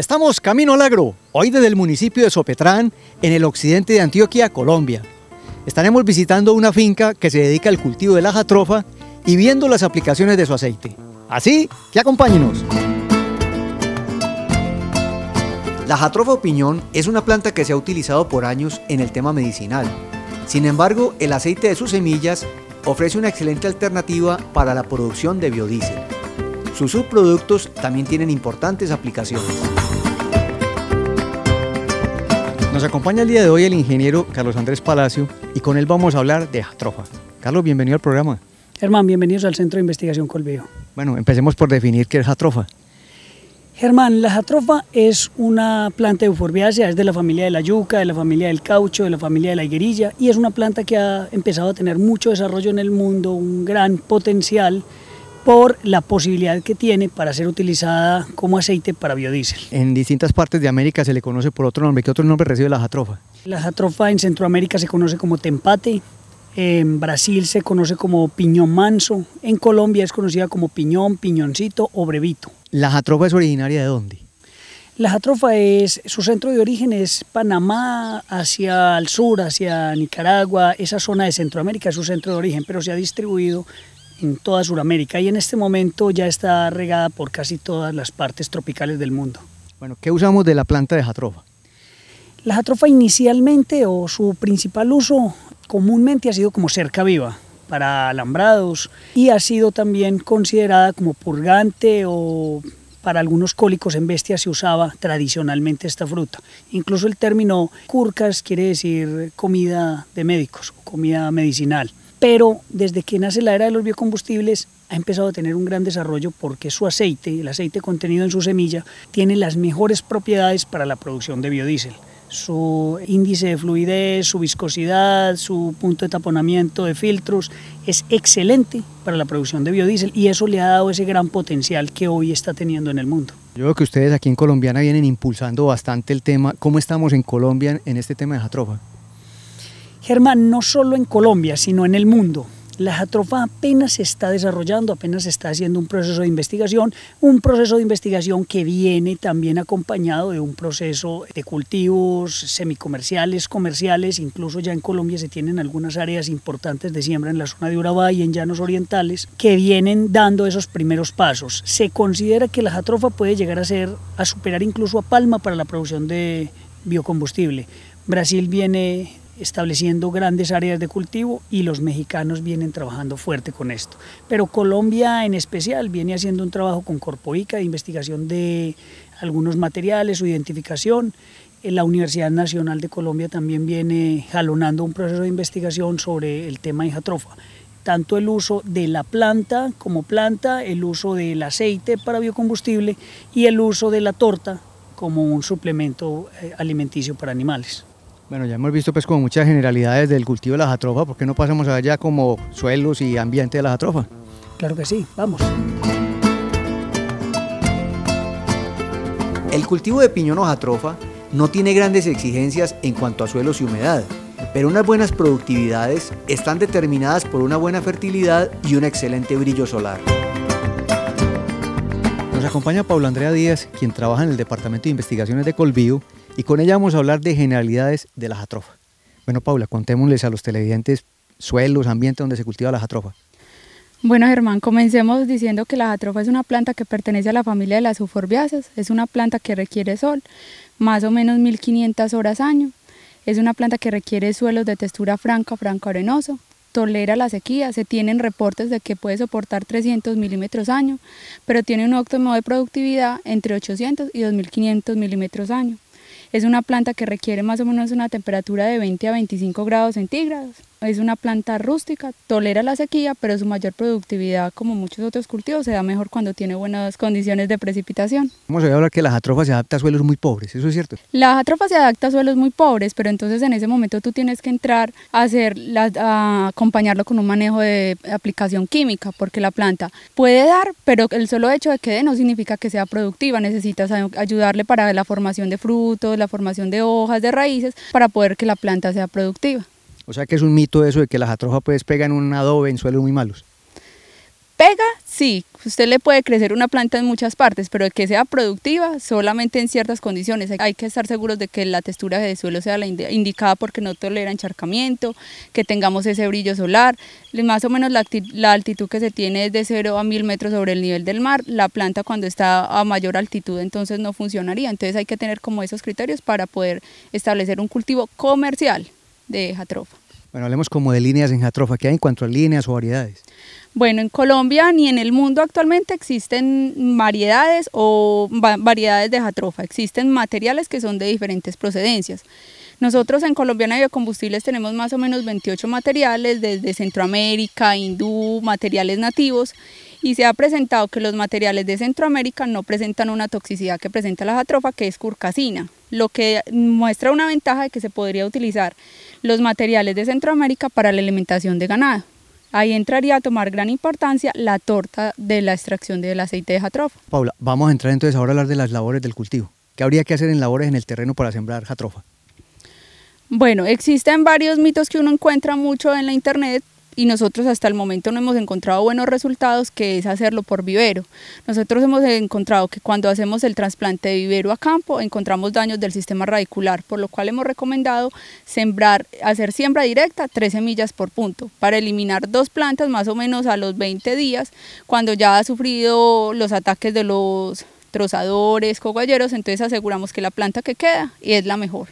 Estamos camino al agro, hoy desde el municipio de Sopetrán, en el occidente de Antioquia, Colombia. Estaremos visitando una finca que se dedica al cultivo de la jatrofa y viendo las aplicaciones de su aceite. Así que acompáñenos. La jatrofa piñón es una planta que se ha utilizado por años en el tema medicinal. Sin embargo, el aceite de sus semillas ofrece una excelente alternativa para la producción de biodiesel. Sus subproductos también tienen importantes aplicaciones. Nos acompaña el día de hoy el ingeniero Carlos Andrés Palacio y con él vamos a hablar de atrofa. Carlos, bienvenido al programa. Germán, bienvenidos al Centro de Investigación Colveo. Bueno, empecemos por definir qué es atrofa. Germán, la jatrofa es una planta euforbiácea, es de la familia de la yuca, de la familia del caucho, de la familia de la higuerilla y es una planta que ha empezado a tener mucho desarrollo en el mundo, un gran potencial por la posibilidad que tiene para ser utilizada como aceite para biodiesel. En distintas partes de América se le conoce por otro nombre. ¿Qué otro nombre recibe la jatrofa? La jatrofa en Centroamérica se conoce como tempate, en Brasil se conoce como piñón manso, en Colombia es conocida como piñón, piñoncito o brevito. ¿La jatrofa es originaria de dónde? La jatrofa es, su centro de origen es Panamá, hacia el sur, hacia Nicaragua, esa zona de Centroamérica es su centro de origen, pero se ha distribuido en toda Sudamérica y en este momento ya está regada por casi todas las partes tropicales del mundo. Bueno, ¿qué usamos de la planta de jatrofa? La jatrofa inicialmente o su principal uso comúnmente ha sido como cerca viva para alambrados y ha sido también considerada como purgante o para algunos cólicos en bestias se usaba tradicionalmente esta fruta. Incluso el término curcas quiere decir comida de médicos, comida medicinal pero desde que nace la era de los biocombustibles ha empezado a tener un gran desarrollo porque su aceite, el aceite contenido en su semilla, tiene las mejores propiedades para la producción de biodiesel. Su índice de fluidez, su viscosidad, su punto de taponamiento de filtros es excelente para la producción de biodiesel y eso le ha dado ese gran potencial que hoy está teniendo en el mundo. Yo veo que ustedes aquí en Colombiana vienen impulsando bastante el tema. ¿Cómo estamos en Colombia en este tema de jatrofa? Germán, no solo en Colombia, sino en el mundo. La Jatrofa apenas se está desarrollando, apenas se está haciendo un proceso de investigación, un proceso de investigación que viene también acompañado de un proceso de cultivos semicomerciales, comerciales, incluso ya en Colombia se tienen algunas áreas importantes de siembra en la zona de Urabá y en Llanos Orientales que vienen dando esos primeros pasos. Se considera que la Jatrofa puede llegar a ser, a superar incluso a Palma para la producción de biocombustible. Brasil viene estableciendo grandes áreas de cultivo y los mexicanos vienen trabajando fuerte con esto. Pero Colombia en especial viene haciendo un trabajo con Corpoica de investigación de algunos materiales, su identificación. La Universidad Nacional de Colombia también viene jalonando un proceso de investigación sobre el tema de tanto el uso de la planta como planta, el uso del aceite para biocombustible y el uso de la torta como un suplemento eh, alimenticio para animales. Bueno, ya hemos visto pues como muchas generalidades del cultivo de la jatrofa, ¿por qué no pasamos allá como suelos y ambiente de la jatrofa? Claro que sí, vamos. El cultivo de piñón o no tiene grandes exigencias en cuanto a suelos y humedad, pero unas buenas productividades están determinadas por una buena fertilidad y un excelente brillo solar. Nos acompaña Paula Andrea Díaz, quien trabaja en el Departamento de Investigaciones de Colbío, y con ella vamos a hablar de generalidades de la jatrofa. Bueno, Paula, contémosles a los televidentes suelos, ambientes donde se cultiva la jatrofa. Bueno, Germán, comencemos diciendo que la jatrofa es una planta que pertenece a la familia de las euforbiáceas. Es una planta que requiere sol, más o menos 1500 horas año. Es una planta que requiere suelos de textura franca, franco arenoso, tolera la sequía, se tienen reportes de que puede soportar 300 milímetros año, pero tiene un óptimo de productividad entre 800 y 2500 milímetros año. Es una planta que requiere más o menos una temperatura de 20 a 25 grados centígrados. Es una planta rústica, tolera la sequía, pero su mayor productividad, como muchos otros cultivos, se da mejor cuando tiene buenas condiciones de precipitación. Vamos a hablar que la jatrofa se adapta a suelos muy pobres, ¿eso es cierto? La jatrofa se adapta a suelos muy pobres, pero entonces en ese momento tú tienes que entrar a, hacer a acompañarlo con un manejo de aplicación química, porque la planta puede dar, pero el solo hecho de que dé no significa que sea productiva, necesitas ayudarle para la formación de frutos, la formación de hojas, de raíces, para poder que la planta sea productiva. O sea que es un mito eso de que las atrojas pues pegan un adobe en suelos muy malos pega, sí, usted le puede crecer una planta en muchas partes, pero que sea productiva solamente en ciertas condiciones. Hay que estar seguros de que la textura del suelo sea la indicada porque no tolera encharcamiento, que tengamos ese brillo solar. Más o menos la, la altitud que se tiene es de 0 a 1000 metros sobre el nivel del mar. La planta cuando está a mayor altitud entonces no funcionaría. Entonces hay que tener como esos criterios para poder establecer un cultivo comercial de jatrofa. Bueno, hablemos como de líneas en jatrofa. ¿Qué hay en cuanto a líneas o variedades? Bueno, en Colombia ni en el mundo actualmente existen variedades o variedades de jatrofa. Existen materiales que son de diferentes procedencias. Nosotros en Colombia en Biocombustibles tenemos más o menos 28 materiales desde Centroamérica, hindú, materiales nativos y se ha presentado que los materiales de Centroamérica no presentan una toxicidad que presenta la jatrofa que es curcasina, lo que muestra una ventaja de que se podría utilizar los materiales de Centroamérica para la alimentación de ganado. Ahí entraría a tomar gran importancia la torta de la extracción del aceite de jatrofa. Paula, vamos a entrar entonces ahora a hablar de las labores del cultivo. ¿Qué habría que hacer en labores en el terreno para sembrar jatrofa? Bueno, existen varios mitos que uno encuentra mucho en la internet y nosotros hasta el momento no hemos encontrado buenos resultados, que es hacerlo por vivero. Nosotros hemos encontrado que cuando hacemos el trasplante de vivero a campo, encontramos daños del sistema radicular, por lo cual hemos recomendado sembrar, hacer siembra directa, tres semillas por punto, para eliminar dos plantas más o menos a los 20 días, cuando ya ha sufrido los ataques de los trozadores, cogalleros, entonces aseguramos que la planta que queda es la mejor.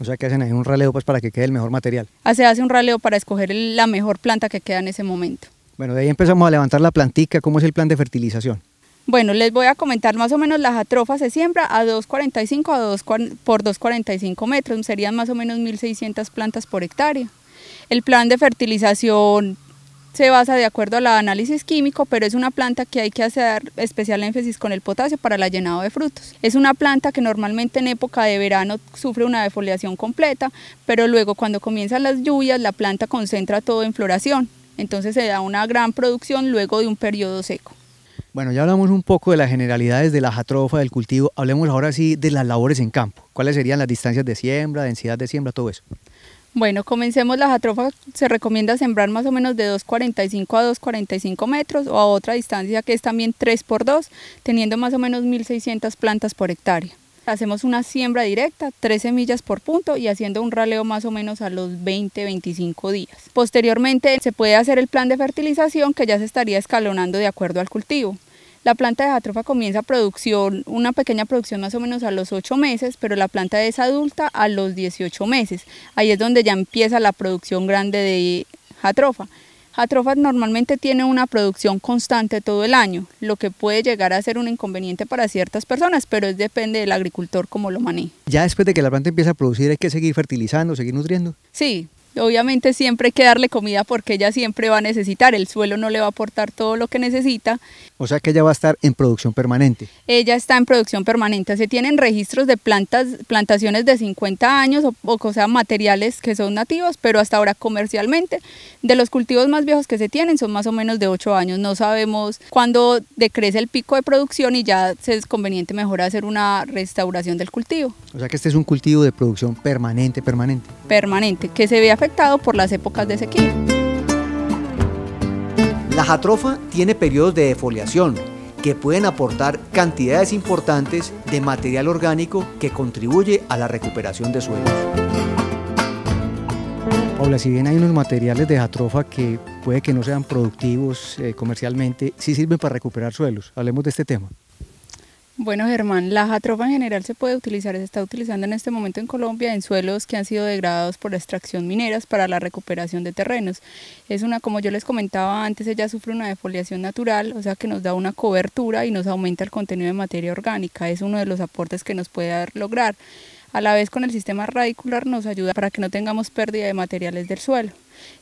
O sea que hacen un raleo pues para que quede el mejor material. Ah, se hace un raleo para escoger la mejor planta que queda en ese momento. Bueno, de ahí empezamos a levantar la plantica. ¿Cómo es el plan de fertilización? Bueno, les voy a comentar más o menos las atrofas se siembra a 2.45 a 2, por 2.45 metros, serían más o menos 1.600 plantas por hectárea. El plan de fertilización se basa de acuerdo al análisis químico, pero es una planta que hay que hacer especial énfasis con el potasio para el llenado de frutos. Es una planta que normalmente en época de verano sufre una defoliación completa, pero luego cuando comienzan las lluvias la planta concentra todo en floración, entonces se da una gran producción luego de un periodo seco. Bueno, ya hablamos un poco de las generalidades de la jatrofa, del cultivo, hablemos ahora sí de las labores en campo. ¿Cuáles serían las distancias de siembra, densidad de siembra, todo eso? Bueno, comencemos las atrofas. Se recomienda sembrar más o menos de 2,45 a 2,45 metros o a otra distancia que es también 3 por 2, teniendo más o menos 1.600 plantas por hectárea. Hacemos una siembra directa, 3 semillas por punto y haciendo un raleo más o menos a los 20-25 días. Posteriormente se puede hacer el plan de fertilización que ya se estaría escalonando de acuerdo al cultivo. La planta de jatrofa comienza producción, una pequeña producción más o menos a los 8 meses, pero la planta es adulta a los 18 meses. Ahí es donde ya empieza la producción grande de jatrofa. Jatrofa normalmente tiene una producción constante todo el año, lo que puede llegar a ser un inconveniente para ciertas personas, pero es depende del agricultor cómo lo maneje. Ya después de que la planta empieza a producir, hay que seguir fertilizando, seguir nutriendo. Sí, Obviamente siempre hay que darle comida porque ella siempre va a necesitar, el suelo no le va a aportar todo lo que necesita. O sea que ella va a estar en producción permanente. Ella está en producción permanente, se tienen registros de plantas, plantaciones de 50 años o, o sea, materiales que son nativos, pero hasta ahora comercialmente de los cultivos más viejos que se tienen son más o menos de 8 años. No sabemos cuándo decrece el pico de producción y ya es conveniente mejor hacer una restauración del cultivo. O sea que este es un cultivo de producción permanente, permanente. Permanente, que se vea afectado por las épocas de sequía. La jatrofa tiene periodos de defoliación que pueden aportar cantidades importantes de material orgánico que contribuye a la recuperación de suelos. Paula, si bien hay unos materiales de jatrofa que puede que no sean productivos eh, comercialmente, sí sirven para recuperar suelos. Hablemos de este tema. Bueno, Germán, la jatrofa en general se puede utilizar, se está utilizando en este momento en Colombia en suelos que han sido degradados por la extracción mineras para la recuperación de terrenos. Es una, como yo les comentaba antes, ella sufre una defoliación natural, o sea que nos da una cobertura y nos aumenta el contenido de materia orgánica. Es uno de los aportes que nos puede lograr. A la vez con el sistema radicular nos ayuda para que no tengamos pérdida de materiales del suelo.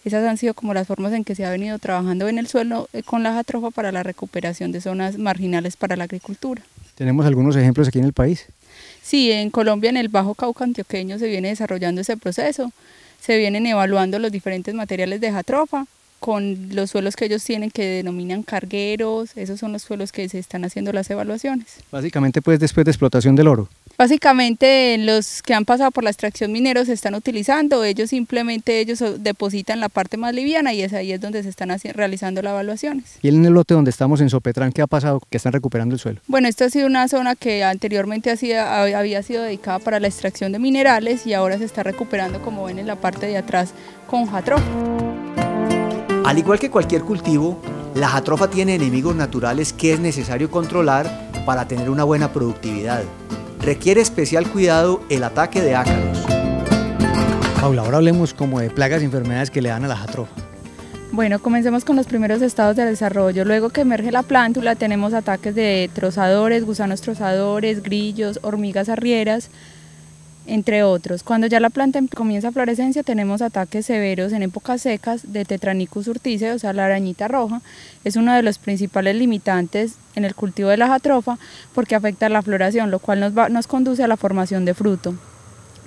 Esas han sido como las formas en que se ha venido trabajando en el suelo eh, con la jatrofa para la recuperación de zonas marginales para la agricultura. Tenemos algunos ejemplos aquí en el país. Sí, en Colombia, en el Bajo Cauca Antioqueño, se viene desarrollando ese proceso. Se vienen evaluando los diferentes materiales de jatrofa con los suelos que ellos tienen que denominan cargueros, esos son los suelos que se están haciendo las evaluaciones. Básicamente pues después de explotación del oro. Básicamente los que han pasado por la extracción minero se están utilizando, ellos simplemente ellos depositan la parte más liviana y es ahí es donde se están realizando las evaluaciones. ¿Y en el lote donde estamos en Sopetrán qué ha pasado ¿Qué están recuperando el suelo? Bueno, esto ha sido una zona que anteriormente había sido dedicada para la extracción de minerales y ahora se está recuperando como ven en la parte de atrás con jatrofa. Al igual que cualquier cultivo, la jatrofa tiene enemigos naturales que es necesario controlar para tener una buena productividad requiere especial cuidado el ataque de ácaros. Paula, ahora hablemos como de plagas y enfermedades que le dan a la jatrofa. Bueno, comencemos con los primeros estados de desarrollo. Luego que emerge la plántula tenemos ataques de trozadores, gusanos trozadores, grillos, hormigas arrieras, entre otros. Cuando ya la planta em, comienza florescencia tenemos ataques severos en épocas secas de Tetranicus urtice, o sea, la arañita roja, es uno de los principales limitantes en el cultivo de la jatrofa porque afecta la floración, lo cual nos, nos conduce a la formación de fruto.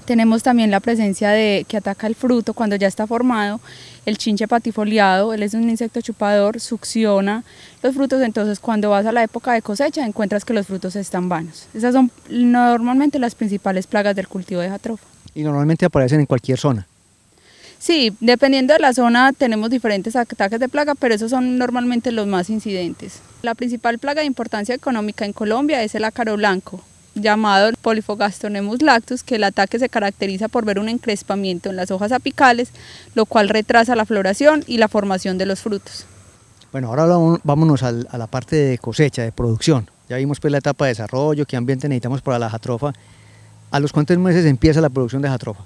Tenemos también la presencia de que ataca el fruto cuando ya está formado, el chinche patifoliado, él es un insecto chupador, succiona los frutos, entonces cuando vas a la época de cosecha encuentras que los frutos están vanos. Esas son normalmente las principales plagas del cultivo de jatrofa. Y normalmente aparecen en cualquier zona. Sí, dependiendo de la zona tenemos diferentes ataques de plaga, pero esos son normalmente los más incidentes. La principal plaga de importancia económica en Colombia es el ácaro blanco, llamado polifogastonemus lactus, que el ataque se caracteriza por ver un encrespamiento en las hojas apicales, lo cual retrasa la floración y la formación de los frutos. Bueno, ahora vámonos a la parte de cosecha, de producción. Ya vimos pues la etapa de desarrollo, qué ambiente necesitamos para la jatrofa. ¿A los cuántos meses empieza la producción de jatrofa?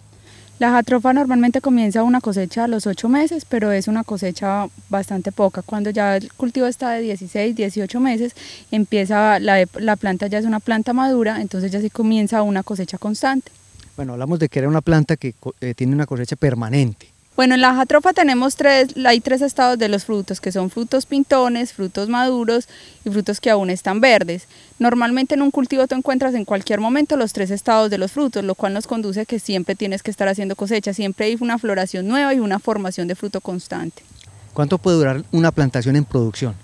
La jatrofa normalmente comienza una cosecha a los 8 meses, pero es una cosecha bastante poca. Cuando ya el cultivo está de 16, 18 meses, empieza la, planta ya es una planta madura, entonces ya se sí comienza una cosecha constante. Bueno, hablamos de que era una planta que eh, tiene una cosecha permanente. Bueno, en la jatrofa tenemos tres, hay tres estados de los frutos, que son frutos pintones, frutos maduros y frutos que aún están verdes. Normalmente en un cultivo tú encuentras en cualquier momento los tres estados de los frutos, lo cual nos conduce a que siempre tienes que estar haciendo cosecha, siempre hay una floración nueva y una formación de fruto constante. ¿Cuánto puede durar una plantación en producción?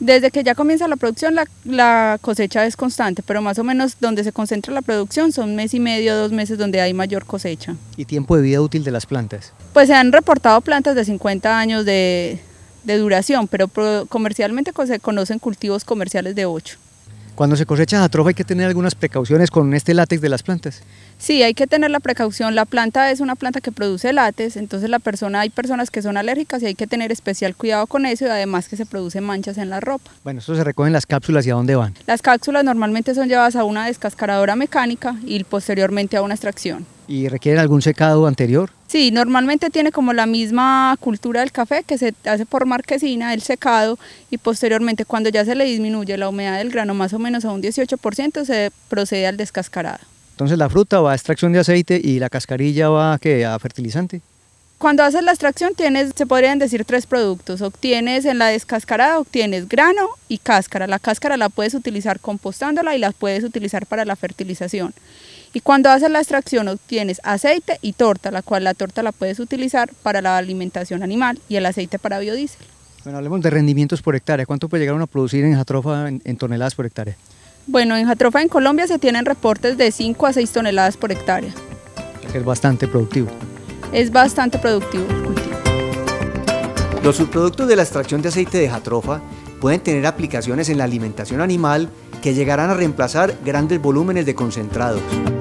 Desde que ya comienza la producción, la, cosecha es constante, pero más o menos donde se concentra la producción son mes y medio, dos meses donde hay mayor cosecha. ¿Y tiempo de vida útil de las plantas? Pues se han reportado plantas de 50 años de, de duración, pero comercialmente se conocen cultivos comerciales de 8. Cuando se cosecha trofa, hay que tener algunas precauciones con este látex de las plantas. Sí, hay que tener la precaución. La planta es una planta que produce látex, entonces la persona, hay personas que son alérgicas y hay que tener especial cuidado con eso y además que se producen manchas en la ropa. Bueno, eso se recogen las cápsulas y a dónde van. Las cápsulas normalmente son llevadas a una descascaradora mecánica y posteriormente a una extracción. ¿Y requieren algún secado anterior? Sí, normalmente tiene como la misma cultura del café que se hace por marquesina, el secado, y posteriormente cuando ya se le disminuye la humedad del grano más o menos a un 18%, se procede al descascarado. Entonces la fruta va a extracción de aceite y la cascarilla va ¿qué? a fertilizante. Cuando haces la extracción tienes, se podrían decir tres productos, obtienes en la descascarada, obtienes grano y cáscara. La cáscara la puedes utilizar compostándola y la puedes utilizar para la fertilización. Y cuando haces la extracción obtienes aceite y torta, la cual la torta la puedes utilizar para la alimentación animal y el aceite para biodiesel. Bueno, hablemos de rendimientos por hectárea. ¿Cuánto puede llegar a producir en jatrofa en, toneladas por hectárea? Bueno, en jatrofa en Colombia se tienen reportes de 5 a 6 toneladas por hectárea. Es bastante productivo. Es bastante productivo el cultivo. Los subproductos de la extracción de aceite de jatrofa pueden tener aplicaciones en la alimentación animal que llegarán a reemplazar grandes volúmenes de concentrados.